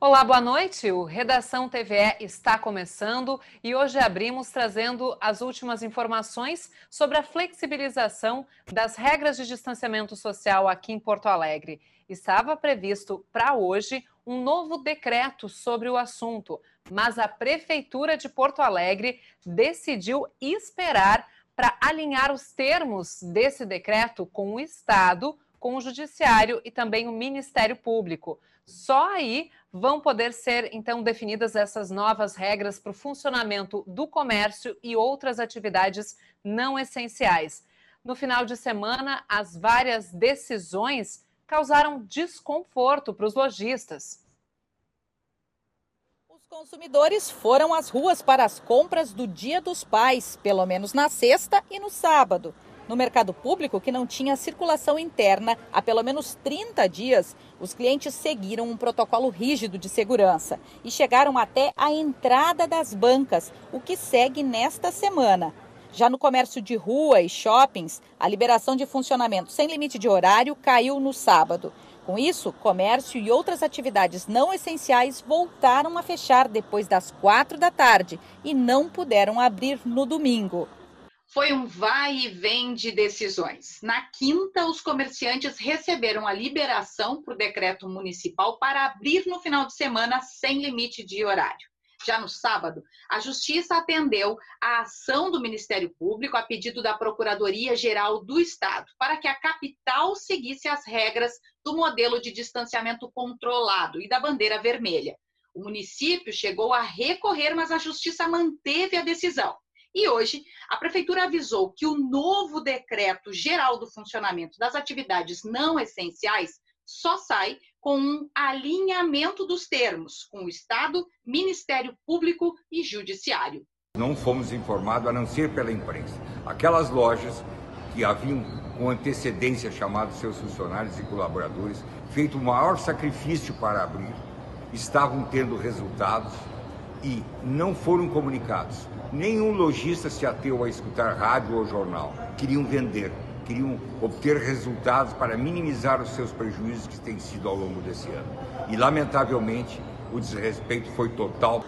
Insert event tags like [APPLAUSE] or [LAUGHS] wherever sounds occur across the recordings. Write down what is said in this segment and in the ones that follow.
Olá, boa noite. O Redação TVE está começando e hoje abrimos trazendo as últimas informações sobre a flexibilização das regras de distanciamento social aqui em Porto Alegre. Estava previsto para hoje um novo decreto sobre o assunto, mas a Prefeitura de Porto Alegre decidiu esperar para alinhar os termos desse decreto com o Estado, com o Judiciário e também o Ministério Público. Só aí vão poder ser então definidas essas novas regras para o funcionamento do comércio e outras atividades não essenciais. No final de semana, as várias decisões causaram desconforto para os lojistas. Os consumidores foram às ruas para as compras do Dia dos Pais, pelo menos na sexta e no sábado. No mercado público, que não tinha circulação interna há pelo menos 30 dias, os clientes seguiram um protocolo rígido de segurança e chegaram até a entrada das bancas, o que segue nesta semana. Já no comércio de rua e shoppings, a liberação de funcionamento sem limite de horário caiu no sábado. Com isso, comércio e outras atividades não essenciais voltaram a fechar depois das quatro da tarde e não puderam abrir no domingo. Foi um vai e vem de decisões. Na quinta, os comerciantes receberam a liberação por decreto municipal para abrir no final de semana sem limite de horário já no sábado, a Justiça atendeu a ação do Ministério Público a pedido da Procuradoria-Geral do Estado para que a capital seguisse as regras do modelo de distanciamento controlado e da bandeira vermelha. O município chegou a recorrer, mas a Justiça manteve a decisão. E hoje, a Prefeitura avisou que o novo decreto geral do funcionamento das atividades não essenciais só sai com um alinhamento dos termos com o Estado, Ministério Público e Judiciário. Não fomos informados a não ser pela imprensa. Aquelas lojas que haviam com antecedência chamado seus funcionários e colaboradores, feito o maior sacrifício para abrir, estavam tendo resultados e não foram comunicados. Nenhum lojista se ateu a escutar rádio ou jornal. Queriam vender queriam obter resultados para minimizar os seus prejuízos que têm sido ao longo desse ano. E, lamentavelmente, o desrespeito foi total.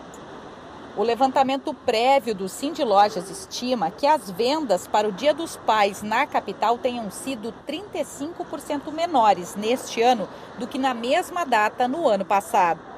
O levantamento prévio do Cindy Lojas estima que as vendas para o Dia dos Pais na capital tenham sido 35% menores neste ano do que na mesma data no ano passado.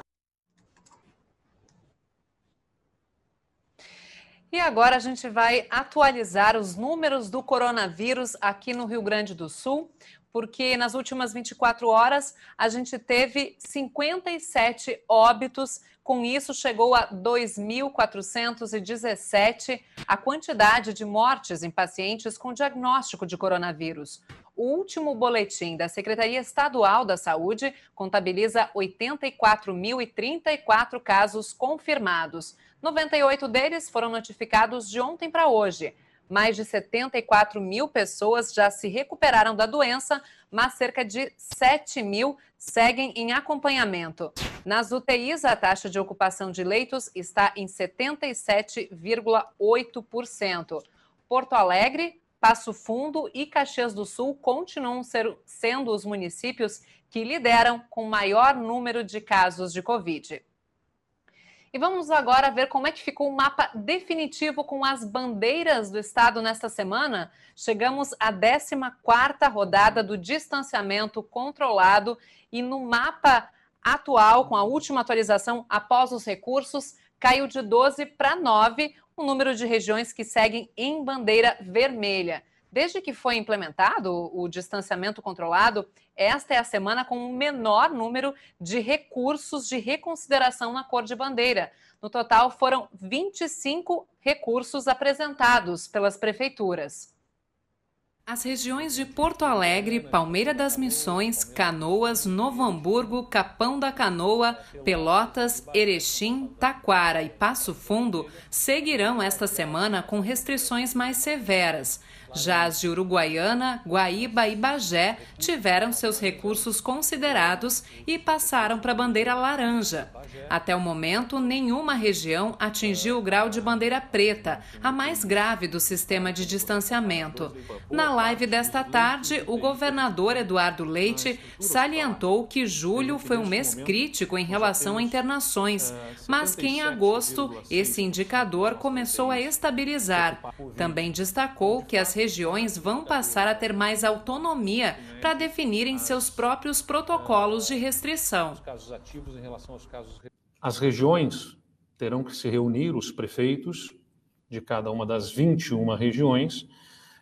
E agora a gente vai atualizar os números do coronavírus aqui no Rio Grande do Sul, porque nas últimas 24 horas a gente teve 57 óbitos, com isso chegou a 2.417 a quantidade de mortes em pacientes com diagnóstico de coronavírus. O último boletim da Secretaria Estadual da Saúde contabiliza 84.034 casos confirmados. 98 deles foram notificados de ontem para hoje. Mais de 74 mil pessoas já se recuperaram da doença, mas cerca de 7 mil seguem em acompanhamento. Nas UTIs, a taxa de ocupação de leitos está em 77,8%. Porto Alegre, Passo Fundo e Caxias do Sul continuam ser, sendo os municípios que lideram com maior número de casos de Covid. E vamos agora ver como é que ficou o mapa definitivo com as bandeiras do estado nesta semana. Chegamos à 14ª rodada do distanciamento controlado e no mapa atual, com a última atualização após os recursos, caiu de 12 para 9 o número de regiões que seguem em bandeira vermelha. Desde que foi implementado o distanciamento controlado, esta é a semana com o menor número de recursos de reconsideração na cor de bandeira. No total, foram 25 recursos apresentados pelas prefeituras. As regiões de Porto Alegre, Palmeira das Missões, Canoas, Novo Hamburgo, Capão da Canoa, Pelotas, Erechim, Taquara e Passo Fundo seguirão esta semana com restrições mais severas. Já as de Uruguaiana, Guaíba e Bagé tiveram seus recursos considerados e passaram para a bandeira laranja. Até o momento, nenhuma região atingiu o grau de bandeira preta, a mais grave do sistema de distanciamento. Na live desta tarde, o governador Eduardo Leite salientou que julho foi um mês crítico em relação a internações, mas que em agosto esse indicador começou a estabilizar. Também destacou que as regiões vão passar a ter mais autonomia para definirem seus próprios protocolos de restrição. As regiões terão que se reunir, os prefeitos de cada uma das 21 regiões,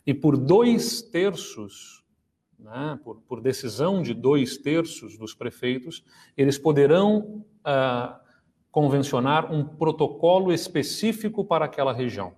e por dois terços, né, por, por, decisão de dois terços dos prefeitos, eles poderão ah, convencionar um protocolo específico para aquela região.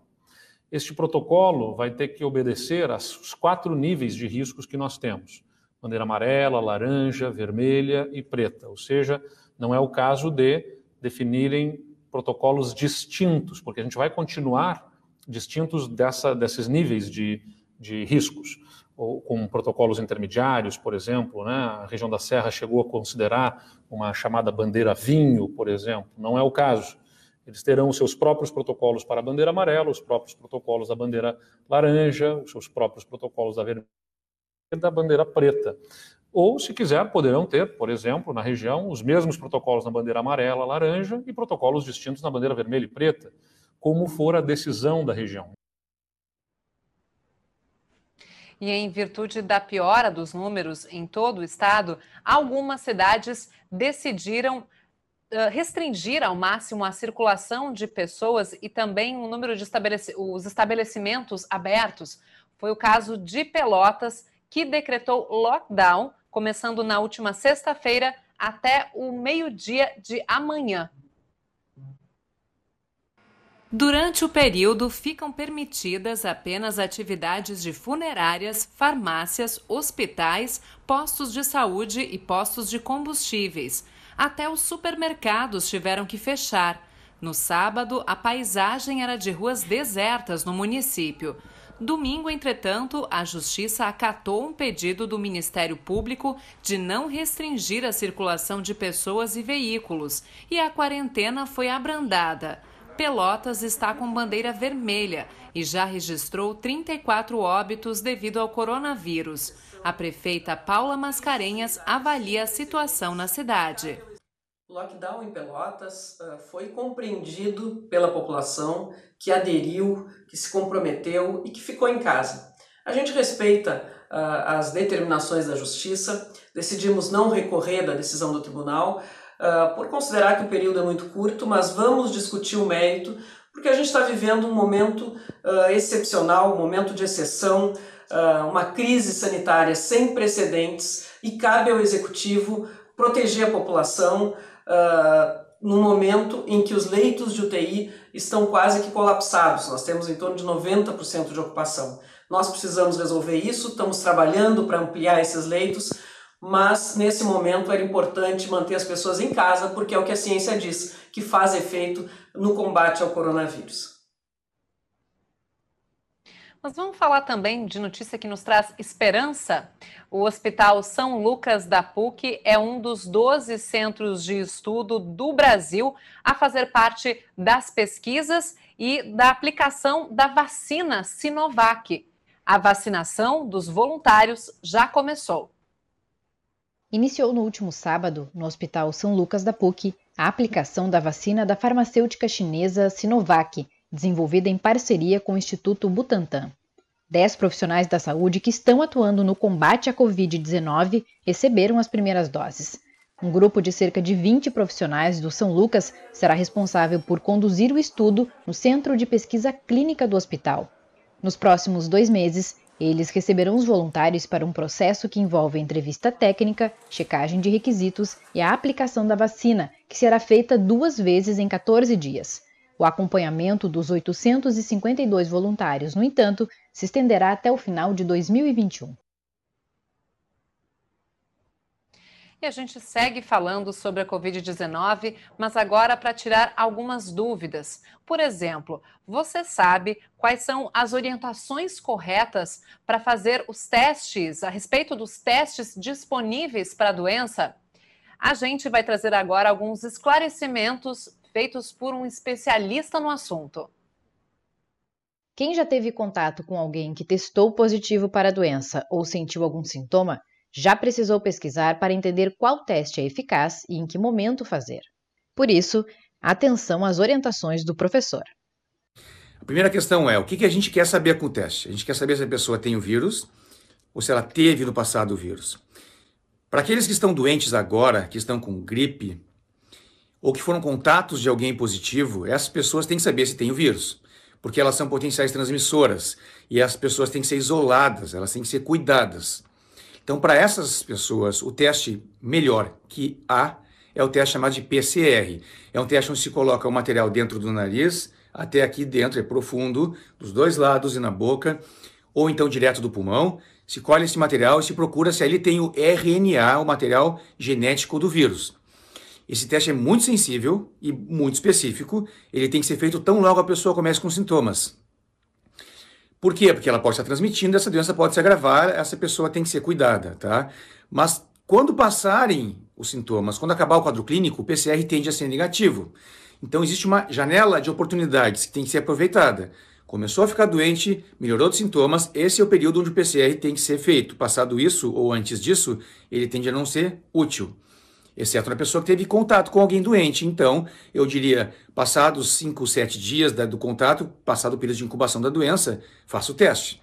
Este protocolo vai ter que obedecer aos quatro níveis de riscos que nós temos: bandeira amarela, laranja, vermelha e preta. Ou seja, não é o caso de definirem protocolos distintos, porque a gente vai continuar distintos dessa, desses níveis de, de riscos, ou com protocolos intermediários, por exemplo, né? a região da Serra chegou a considerar uma chamada bandeira vinho, por exemplo, não é o caso. Eles terão os seus próprios protocolos para a bandeira amarela, os próprios protocolos da bandeira laranja, os seus próprios protocolos da vermelha e da bandeira preta. Ou, se quiser, poderão ter, por exemplo, na região, os mesmos protocolos na bandeira amarela, laranja e protocolos distintos na bandeira vermelha e preta, como for a decisão da região. E em virtude da piora dos números em todo o estado, algumas cidades decidiram restringir ao máximo a circulação de pessoas e também o número de os estabelecimentos abertos. Foi o caso de Pelotas, que decretou lockdown, começando na última sexta-feira até o meio-dia de amanhã. Durante o período, ficam permitidas apenas atividades de funerárias, farmácias, hospitais, postos de saúde e postos de combustíveis. Até os supermercados tiveram que fechar. No sábado, a paisagem era de ruas desertas no município. Domingo, entretanto, a Justiça acatou um pedido do Ministério Público de não restringir a circulação de pessoas e veículos e a quarentena foi abrandada. Pelotas está com bandeira vermelha e já registrou 34 óbitos devido ao coronavírus. A prefeita Paula Mascarenhas avalia a situação na cidade. O lockdown em Pelotas ah, foi compreendido pela população que aderiu, que se comprometeu e que ficou em casa. A gente respeita ah, as determinações da Justiça, decidimos não recorrer da decisão do tribunal, ah, por considerar que o período é muito curto, mas vamos discutir o mérito, porque a gente está vivendo um momento excepcional, um momento de exceção, uma crise sanitária sem precedentes e cabe ao Executivo proteger a população, ah, no momento em que os leitos de UTI estão quase que colapsados. Nós temos em torno de 90% de ocupação. Nós precisamos resolver isso, estamos trabalhando para ampliar esses leitos, mas nesse momento era importante manter as pessoas em casa, porque é o que a ciência diz, que faz efeito no combate ao coronavírus. Mas vamos falar também de notícia que nos traz esperança. O Hospital São Lucas da PUC é um dos 12 centros de estudo do Brasil a fazer parte das pesquisas e da aplicação da vacina Sinovac. A vacinação dos voluntários já começou. Iniciou no último sábado, no Hospital São Lucas da PUC, a aplicação da vacina da farmacêutica chinesa Sinovac desenvolvida em parceria com o Instituto Butantan. Dez profissionais da saúde que estão atuando no combate à Covid-19 receberam as primeiras doses. Um grupo de cerca de 20 profissionais do São Lucas será responsável por conduzir o estudo no Centro de Pesquisa Clínica do hospital. Nos próximos dois meses, eles receberão os voluntários para um processo que envolve entrevista técnica, checagem de requisitos e a aplicação da vacina, que será feita duas vezes em 14 dias. O acompanhamento dos 852 voluntários, no entanto, se estenderá até o final de 2021. E a gente segue falando sobre a Covid-19, mas agora para tirar algumas dúvidas. Por exemplo, você sabe quais são as orientações corretas para fazer os testes, a respeito dos testes disponíveis para a doença? A gente vai trazer agora alguns esclarecimentos feitos por um especialista no assunto. Quem já teve contato com alguém que testou positivo para a doença ou sentiu algum sintoma, já precisou pesquisar para entender qual teste é eficaz e em que momento fazer. Por isso, atenção às orientações do professor. A primeira questão é: o que a gente quer saber com o teste? A gente quer saber se a pessoa tem o vírus ou se ela teve no passado o vírus. Para aqueles que estão doentes agora, que estão com gripe, ou que foram contatos de alguém positivo, essas pessoas têm que saber se tem o vírus, porque elas são potenciais transmissoras e as pessoas têm que ser isoladas, elas têm que ser cuidadas. Então, para essas pessoas, o teste melhor que há é o teste chamado de PCR. É um teste onde se coloca o material dentro do nariz, até aqui dentro, é profundo, dos dois lados e na boca, ou então direto do pulmão. Se colhe esse material e se procura se ali tem o RNA, o material genético do vírus. Esse teste é muito sensível e muito específico. Ele tem que ser feito tão logo a pessoa comece com sintomas. Por quê? Porque ela pode estar transmitindo, essa doença pode se agravar, essa pessoa tem que ser cuidada, tá? Mas quando passarem os sintomas, quando acabar o quadro clínico, o PCR tende a ser negativo. Então existe uma janela de oportunidades que tem que ser aproveitada. Começou a ficar doente, melhorou os sintomas, esse é o período onde o PCR tem que ser feito. Passado isso ou antes disso, ele tende a não ser útil exceto na pessoa que teve contato com alguém doente. Então, eu diria, passados 5, 7 dias do contato, passado o período de incubação da doença, faça o teste.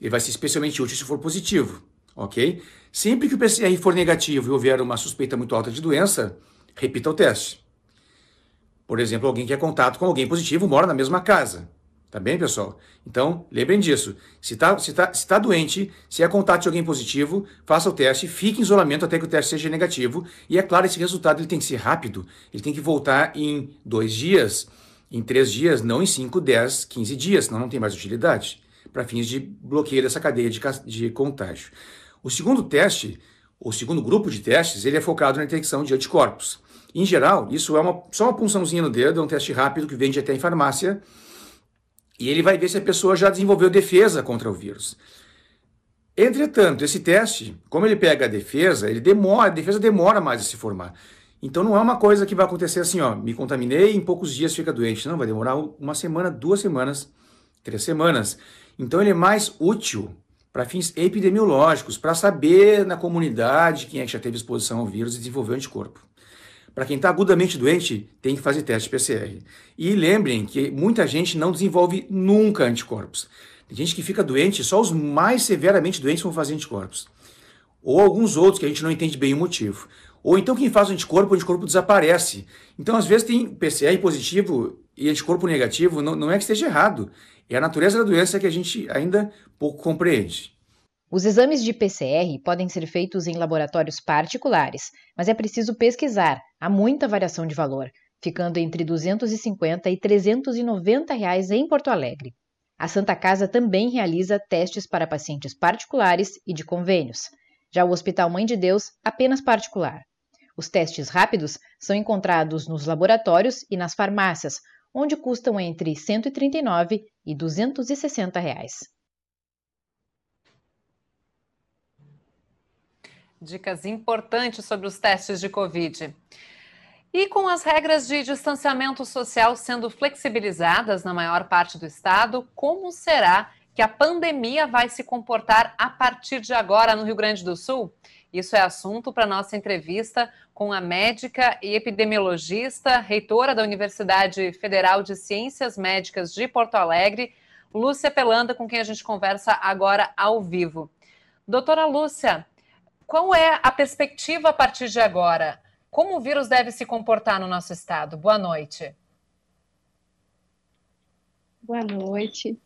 Ele vai ser especialmente útil se for positivo, ok? Sempre que o PCR for negativo e houver uma suspeita muito alta de doença, repita o teste. Por exemplo, alguém que é contato com alguém positivo mora na mesma casa. Tá bem, pessoal? Então, lembrem disso. Se está se tá, se tá doente, se é contato de alguém positivo, faça o teste, fique em isolamento até que o teste seja negativo. E é claro, esse resultado ele tem que ser rápido. Ele tem que voltar em dois dias, em três dias, não em cinco, dez, quinze dias, senão não tem mais utilidade, para fins de bloqueio dessa cadeia de, de contágio. O segundo teste, o segundo grupo de testes, ele é focado na detecção de anticorpos. Em geral, isso é uma, só uma punçãozinha no dedo, é um teste rápido que vende até em farmácia e ele vai ver se a pessoa já desenvolveu defesa contra o vírus. Entretanto, esse teste, como ele pega a defesa, ele demora, a defesa demora mais a se formar. Então não é uma coisa que vai acontecer assim, ó, me contaminei em poucos dias fica doente. Não, vai demorar uma semana, duas semanas, três semanas. Então ele é mais útil para fins epidemiológicos, para saber na comunidade quem é que já teve exposição ao vírus e desenvolveu anticorpo. Para quem está agudamente doente, tem que fazer teste PCR. E lembrem que muita gente não desenvolve nunca anticorpos. Tem gente que fica doente, só os mais severamente doentes vão fazer anticorpos. Ou alguns outros que a gente não entende bem o motivo. Ou então quem faz o anticorpo, o anticorpo desaparece. Então, às vezes, tem PCR positivo e anticorpo negativo, não, não é que esteja errado. É a natureza da doença que a gente ainda pouco compreende. Os exames de PCR podem ser feitos em laboratórios particulares, mas é preciso pesquisar, há muita variação de valor, ficando entre 250 e 390 reais em Porto Alegre. A Santa Casa também realiza testes para pacientes particulares e de convênios. Já o Hospital Mãe de Deus, apenas particular. Os testes rápidos são encontrados nos laboratórios e nas farmácias, onde custam entre 139 e 260 reais. Dicas importantes sobre os testes de Covid. E com as regras de distanciamento social sendo flexibilizadas na maior parte do estado, como será que a pandemia vai se comportar a partir de agora no Rio Grande do Sul? Isso é assunto para nossa entrevista com a médica e epidemiologista, reitora da Universidade Federal de Ciências Médicas de Porto Alegre, Lúcia Pelanda, com quem a gente conversa agora ao vivo. Doutora Lúcia, qual é a perspectiva a partir de agora? Como o vírus deve se comportar no nosso estado? Boa noite. Boa noite.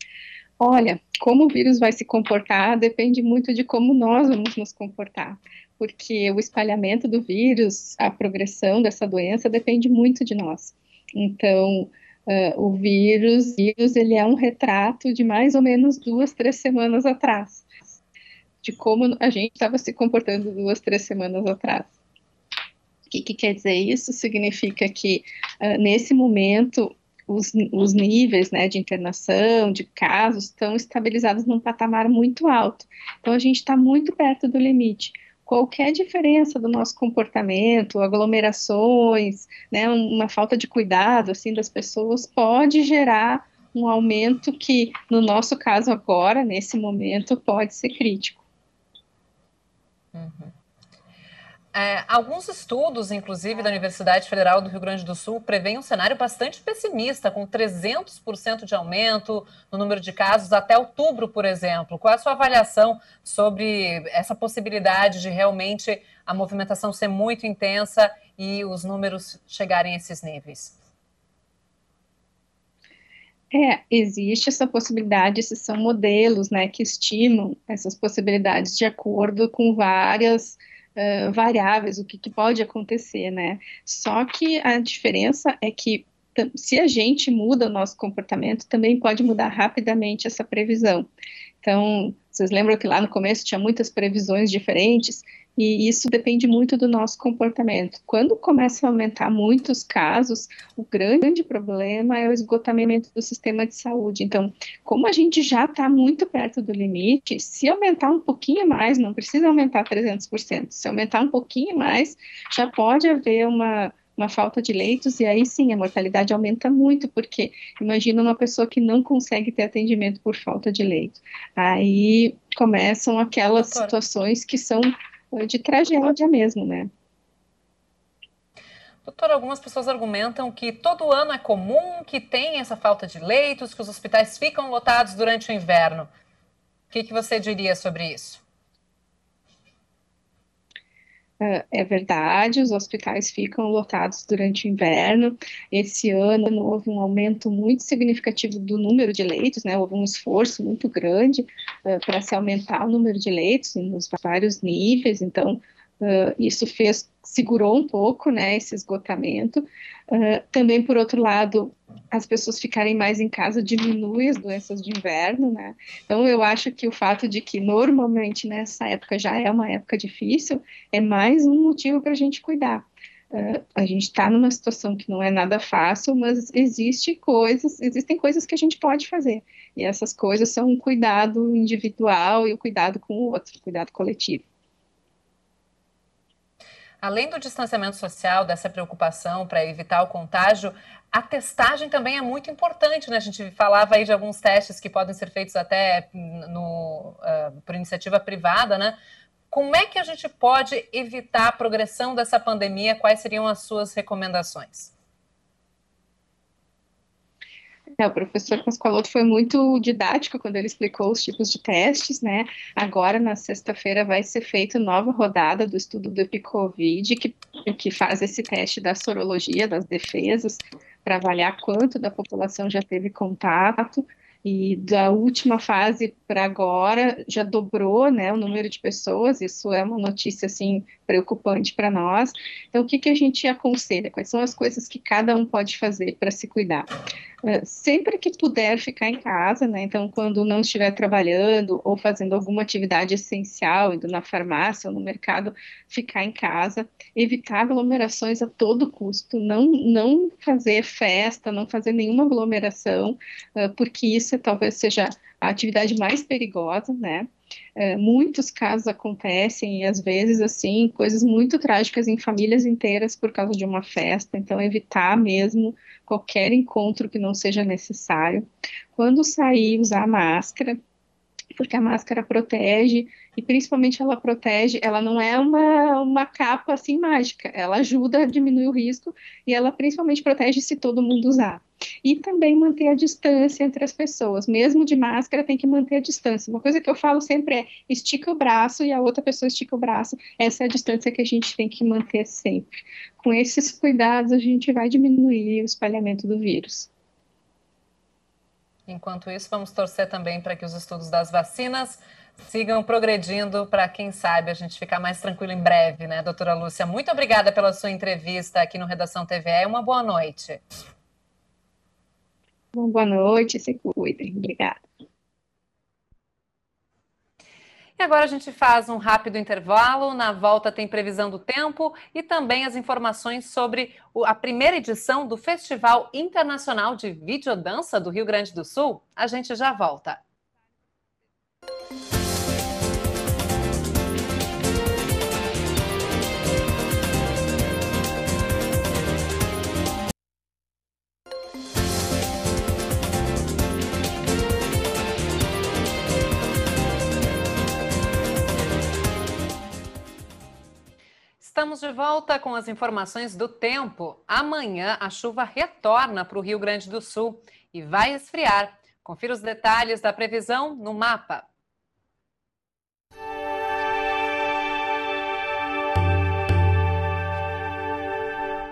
Olha, como o vírus vai se comportar depende muito de como nós vamos nos comportar, porque o espalhamento do vírus, a progressão dessa doença depende muito de nós. Então, uh, o vírus, vírus, ele é um retrato de mais ou menos duas, três semanas atrás de como a gente estava se comportando duas, três semanas atrás. O que, que quer dizer isso? Significa que, uh, nesse momento, os, os, níveis né, de internação, de casos, estão estabilizados num patamar muito alto. Então, a gente está muito perto do limite. Qualquer diferença do nosso comportamento, aglomerações, né, uma falta de cuidado assim das pessoas pode gerar um aumento que, no nosso caso agora, nesse momento, pode ser crítico. É, alguns estudos, inclusive da Universidade Federal do Rio Grande do Sul, prevêem um cenário bastante pessimista, com 300% de aumento no número de casos até outubro, por exemplo. Qual é a sua avaliação sobre essa possibilidade de realmente a movimentação ser muito intensa e os números chegarem a esses níveis? É, existe essa possibilidade, esses são modelos né, que estimam essas possibilidades de acordo com várias variáveis, o que, que pode acontecer, né? Só que a diferença é que se a gente muda o nosso comportamento, também pode mudar rapidamente essa previsão. Então, vocês lembram que lá no começo tinha muitas previsões diferentes, e isso depende muito do nosso comportamento. Quando começa a aumentar muitos casos, o grande problema é o esgotamento do sistema de saúde. Então, como a gente já está muito perto do limite, se aumentar um pouquinho mais, não precisa aumentar 300%, se aumentar um pouquinho mais, já pode haver uma, uma falta de leitos, e aí sim a mortalidade aumenta muito, porque imagina uma pessoa que não consegue ter atendimento por falta de leito. Aí começam aquelas situações que são de tragédia mesmo, né? Doutora, algumas pessoas argumentam que todo ano é comum, que tem essa falta de leitos, que os hospitais ficam lotados durante o inverno. O que, que você diria sobre isso? É verdade, os hospitais ficam lotados durante o inverno. Esse ano houve um aumento muito significativo do número de leitos, né? houve um esforço muito grande uh, para se aumentar o número de leitos nos vários níveis, então uh, isso fez segurou um pouco né, esse esgotamento. Uh, também, por outro lado, as pessoas ficarem mais em casa diminui as doenças de inverno, né? Então eu acho que o fato de que normalmente nessa época já é uma época difícil é mais um motivo para é, a gente cuidar. Uh, a gente está numa situação que não é nada fácil, mas existe coisas, existem coisas que a gente pode fazer. E essas coisas são um cuidado individual e o um cuidado com o outro, um cuidado coletivo. Além do distanciamento social, dessa preocupação para evitar o contágio, a testagem também é muito importante, né? A gente falava aí de alguns testes que podem ser feitos até no, uh, por iniciativa privada, né? Como é que a gente pode evitar a progressão dessa pandemia? Quais seriam as suas recomendações? É, o professor Pascoaloto foi muito didático quando ele explicou os tipos de testes, né? Agora, na sexta-feira, vai ser feita nova rodada do estudo do EpiCovid, que, que faz esse teste da sorologia, das defesas, para avaliar quanto da população já teve contato, e da última fase para agora já dobrou, né, o número de pessoas. Isso é uma notícia assim preocupante para nós. Então, o que, que a gente aconselha? Quais são as coisas que cada um pode fazer para se cuidar? Eh, sempre que puder ficar em casa, né? Então, quando não estiver trabalhando ou fazendo alguma atividade essencial, indo na farmácia ou no mercado, ficar em casa, evitar aglomerações a todo custo, não não fazer festa, não fazer nenhuma aglomeração, eh, porque isso talvez seja a atividade mais perigosa, né? É, muitos casos acontecem e às vezes assim coisas muito trágicas em famílias inteiras por causa de uma festa. Então evitar mesmo qualquer encontro que não seja necessário. Quando sair, usar máscara, porque a máscara protege e principalmente ela protege, ela não é uma, uma capa assim mágica, ela ajuda a diminuir o risco e ela principalmente protege se todo mundo usar. E também manter a distância entre as pessoas, mesmo de máscara, tem que manter a distância. Uma coisa que eu falo sempre é estica o braço e a outra pessoa estica o braço. Essa é a distância que a gente tem que manter sempre. Com esses cuidados, a gente vai diminuir o espalhamento do vírus. Enquanto isso, vamos torcer também para que os estudos das vacinas sigam progredindo para quem sabe a gente ficar mais tranquilo em breve, né, doutora Lúcia? Muito obrigada pela sua entrevista aqui no Redação TVE. Uma boa noite boa noite, se cuidem. Obrigada. E agora a gente faz um rápido intervalo. Na volta tem previsão do tempo e também as informações sobre a primeira edição do Festival Internacional de Videodança do Rio Grande do Sul. A gente já volta. Estamos de volta com as informações do tempo. Amanhã a chuva retorna para o Rio Grande do Sul e vai esfriar. Confira os detalhes da previsão no mapa.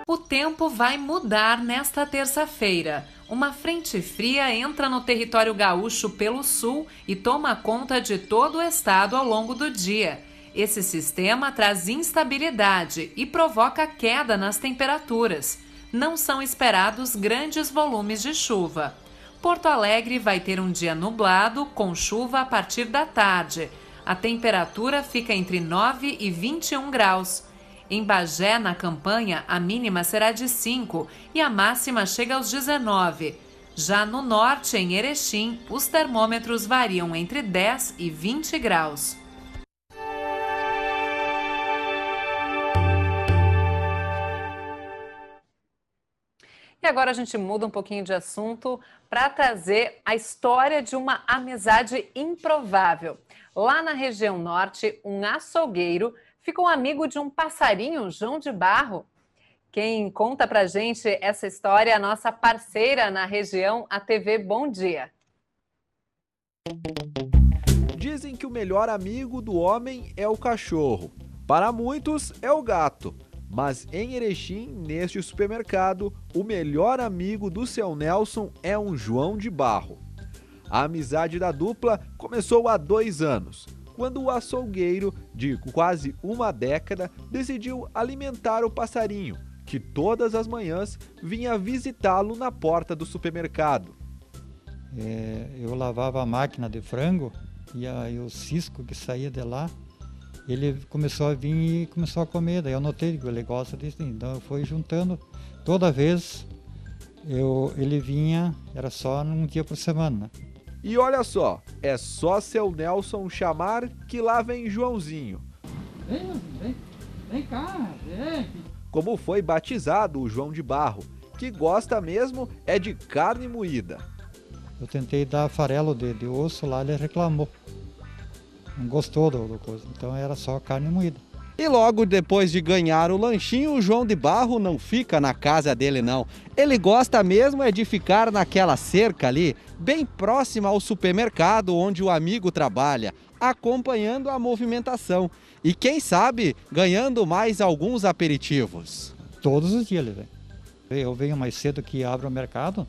O tempo vai mudar nesta terça-feira. Uma frente fria entra no território gaúcho pelo sul e toma conta de todo o estado ao longo do dia. Esse sistema traz instabilidade e provoca queda nas temperaturas. Não são esperados grandes volumes de chuva. Porto Alegre vai ter um dia nublado, com chuva a partir da tarde. A temperatura fica entre 9 e 21 graus. Em Bagé, na campanha, a mínima será de 5 e a máxima chega aos 19. Já no norte, em Erechim, os termômetros variam entre 10 e 20 graus. E agora a gente muda um pouquinho de assunto para trazer a história de uma amizade improvável. Lá na região norte, um açougueiro ficou amigo de um passarinho, João de Barro. Quem conta para gente essa história é a nossa parceira na região, a TV Bom Dia. Dizem que o melhor amigo do homem é o cachorro. Para muitos, é o gato. Mas em Erechim, neste supermercado, o melhor amigo do seu Nelson é um João de Barro. A amizade da dupla começou há dois anos, quando o açougueiro, de quase uma década, decidiu alimentar o passarinho, que todas as manhãs vinha visitá-lo na porta do supermercado. É, eu lavava a máquina de frango e aí o cisco que saía de lá ele começou a vir e começou a comer. Daí eu notei que ele gosta disso. Então eu fui juntando. Toda vez eu, ele vinha, era só num dia por semana. Né? E olha só, é só seu Nelson chamar que lá vem Joãozinho. Vem, vem, vem cá, vem. Como foi batizado o João de Barro, que gosta mesmo é de carne moída. Eu tentei dar farelo de, de osso lá, ele reclamou não gostou do, do coisa. Então era só carne moída. E logo depois de ganhar o lanchinho, o João de Barro não fica na casa dele não. Ele gosta mesmo é de ficar naquela cerca ali, bem próxima ao supermercado onde o amigo trabalha, acompanhando a movimentação e quem sabe ganhando mais alguns aperitivos. Todos os dias ele vem. Eu venho mais cedo que abre o mercado,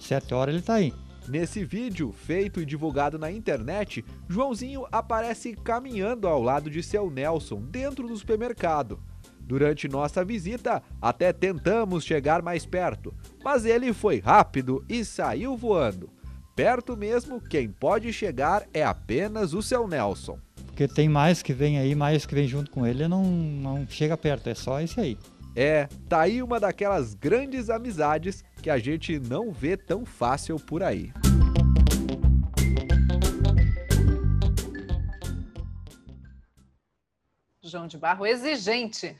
sete horas ele está aí. Nesse vídeo, feito e divulgado na internet, Joãozinho aparece caminhando ao lado de seu Nelson dentro do supermercado. Durante nossa visita, até tentamos chegar mais perto, mas ele foi rápido e saiu voando. Perto mesmo, quem pode chegar é apenas o seu Nelson. Porque tem mais que vem aí, mais que vem junto com ele, não, não chega perto, é só esse aí. É, tá aí uma daquelas grandes amizades que a gente não vê tão fácil por aí. João de Barro exigente.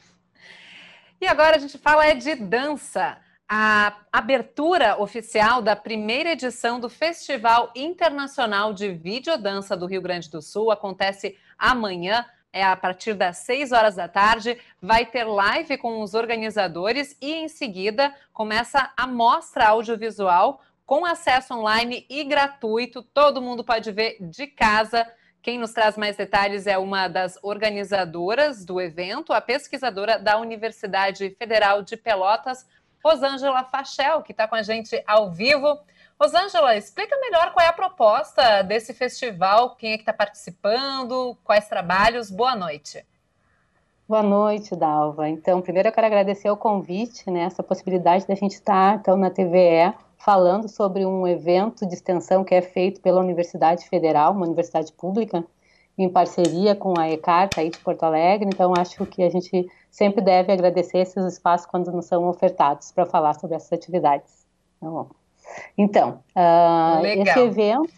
E agora a gente fala é de dança. A abertura oficial da primeira edição do Festival Internacional de Videodança do Rio Grande do Sul acontece amanhã é a partir das 6 horas da tarde, vai ter live com os organizadores e em seguida começa a mostra audiovisual com acesso online e gratuito. Todo mundo pode ver de casa. Quem nos traz mais detalhes é uma das organizadoras do evento, a pesquisadora da Universidade Federal de Pelotas, Rosângela Fachel, que está com a gente ao vivo. Rosângela, explica melhor qual é a proposta desse festival, quem é que está participando, quais trabalhos. Boa noite. Boa noite, Dalva. Então, primeiro eu quero agradecer o convite, né, essa possibilidade da gente estar tá, então, na TVE falando sobre um evento de extensão que é feito pela Universidade Federal, uma universidade pública, em parceria com a ECARTA aí de Porto Alegre. Então, acho que a gente sempre deve agradecer esses espaços quando nos são ofertados para falar sobre essas atividades. Então, então, uh, esse evento,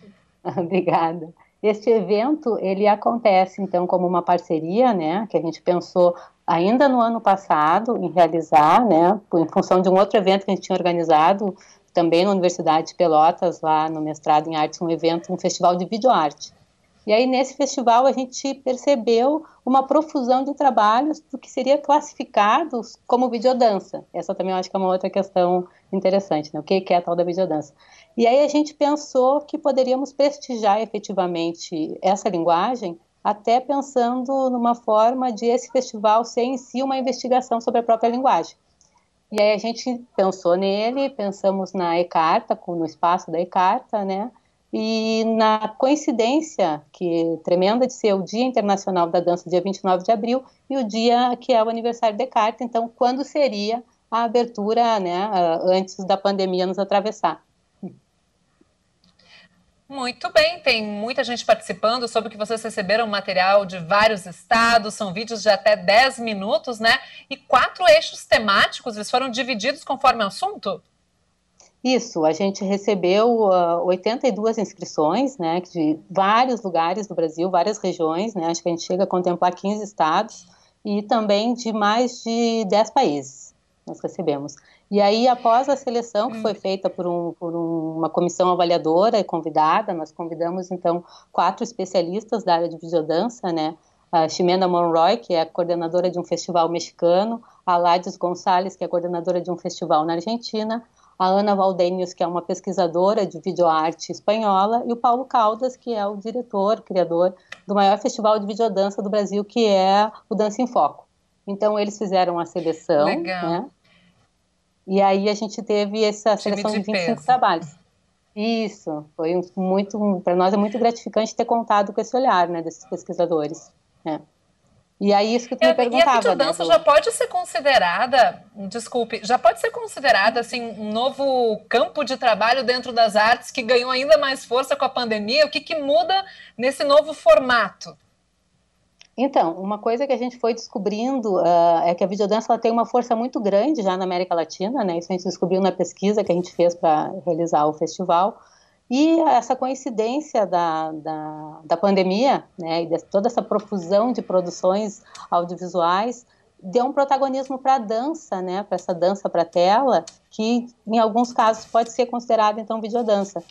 [LAUGHS] obrigada. Este evento ele acontece então como uma parceria, né, que a gente pensou ainda no ano passado em realizar, né, em função de um outro evento que a gente tinha organizado também na Universidade de Pelotas lá no mestrado em artes, um evento, um festival de videoarte. E aí, nesse festival, a gente percebeu uma profusão de trabalhos do que seria classificados como videodança. Essa também eu acho que é uma outra questão interessante, né? O que é a tal da videodança? E aí a gente pensou que poderíamos prestigiar efetivamente essa linguagem, até pensando numa forma de esse festival ser em si uma investigação sobre a própria linguagem. E aí a gente pensou nele, pensamos na Ecarta, no espaço da Ecarta, né? E na coincidência, que tremenda de ser o Dia Internacional da Dança, dia 29 de abril, e o dia que é o aniversário de Descartes, então quando seria a abertura, né, antes da pandemia nos atravessar. Muito bem, tem muita gente participando. Sobre que vocês receberam material de vários estados, são vídeos de até 10 minutos, né? E quatro eixos temáticos, eles foram divididos conforme o assunto? Isso, a gente recebeu uh, ah, 82 inscrições, né, de vários lugares do Brasil, várias regiões, né, acho que a gente chega a contemplar 15 estados e também de mais de 10 países nós recebemos. E aí, após a seleção que foi hum. feita por, um, por uma comissão avaliadora e convidada, nós convidamos, então, quatro especialistas da área de videodança, né, a Ximena Monroy, que é coordenadora de um festival mexicano, a Ladis Gonçalves, que é coordenadora de um festival na Argentina, a Ana Valdênios, que é uma pesquisadora de videoarte espanhola, e o Paulo Caldas, que é o diretor, criador do maior festival de videodança do Brasil, que é o Dança em Foco. Então, eles fizeram a seleção. Legal. Né? E aí a gente teve essa seleção de, de 25 peso. trabalhos. Isso, foi muito, para nós é muito gratificante ter contado com esse olhar, né, desses pesquisadores. Né? E aí, é isso que tu me perguntava. E a videodança né? já pode ser considerada, desculpe, já pode ser considerada assim, um novo campo de trabalho dentro das artes que ganhou ainda mais força com a pandemia? O que, que muda nesse novo formato? Então, uma coisa que a gente foi descobrindo uh, é que a videodança ela tem uma força muito grande já na América Latina, né? Isso a gente descobriu na pesquisa que a gente fez para realizar o festival. E essa coincidência da, da, da pandemia, né, e de toda essa profusão de produções audiovisuais, deu um protagonismo para a dança, né, para essa dança para tela, que em alguns casos pode ser considerada então videodança.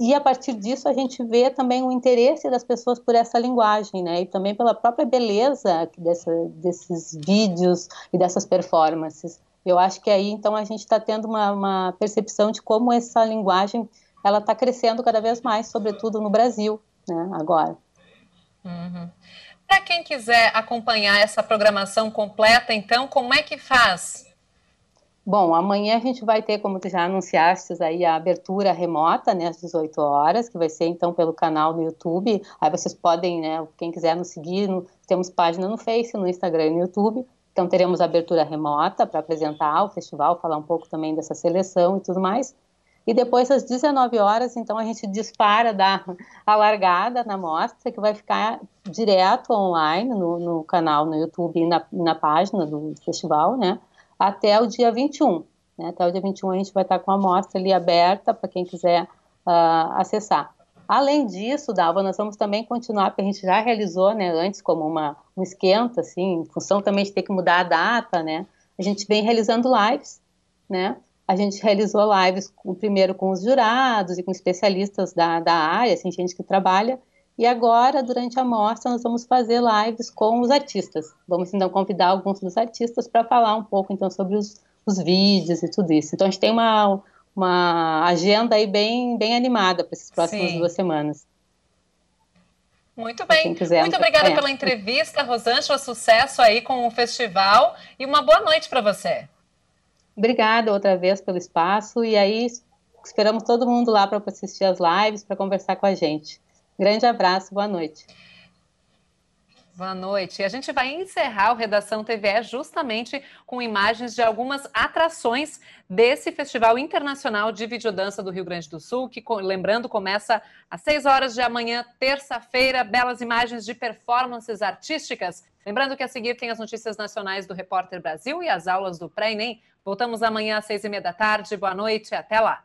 E a partir disso a gente vê também o interesse das pessoas por essa linguagem, né, e também pela própria beleza dessa, desses vídeos e dessas performances. Eu acho que aí então a gente está tendo uma, uma percepção de como essa linguagem ela está crescendo cada vez mais, sobretudo no Brasil, né, agora. Uhum. Para quem quiser acompanhar essa programação completa, então, como é que faz? Bom, amanhã a gente vai ter, como tu já anunciaste, aí a abertura remota, né, às 18 horas, que vai ser então pelo canal no YouTube. Aí vocês podem, né, quem quiser nos seguir, no, temos página no Face, no Instagram e no YouTube. Então teremos abertura remota para apresentar o festival, falar um pouco também dessa seleção e tudo mais. E depois, às 19 horas, então a gente dispara da, a largada na mostra, que vai ficar direto online no, no canal, no YouTube e na, na, página do festival, né? Até o dia 21. Né? Até o dia 21 a gente vai estar com a mostra ali aberta para quem quiser uh, acessar. Além disso, Dalva, nós vamos também continuar, porque a gente já realizou né, antes como uma, um esquenta, assim, em função também de ter que mudar a data, né? A gente vem realizando lives, né? a gente realizou lives com, primeiro com os jurados e com especialistas da, da área, assim, gente que trabalha, e agora, durante a mostra, nós vamos fazer lives com os artistas. Vamos então convidar alguns dos artistas para falar um pouco então sobre os, os vídeos e tudo isso. Então a gente tem uma, uma agenda aí bem, bem animada para essas próximas Sim. duas semanas. Muito bem. Quiser, Muito obrigada pela entrevista, Rosângela. Sucesso aí com o festival e uma boa noite para você. Obrigada outra vez pelo espaço e aí esperamos todo mundo lá para assistir as lives, para conversar com a gente. Grande abraço, boa noite. Boa noite. E a gente vai encerrar o Redação TVE justamente com imagens de algumas atrações desse Festival Internacional de Videodança do Rio Grande do Sul, que, lembrando, começa às 6 horas de amanhã, terça-feira. Belas imagens de performances artísticas Lembrando que a seguir tem as notícias nacionais do Repórter Brasil e as aulas do Pré-ENEM. Voltamos amanhã às seis e meia da tarde. Boa noite, até lá!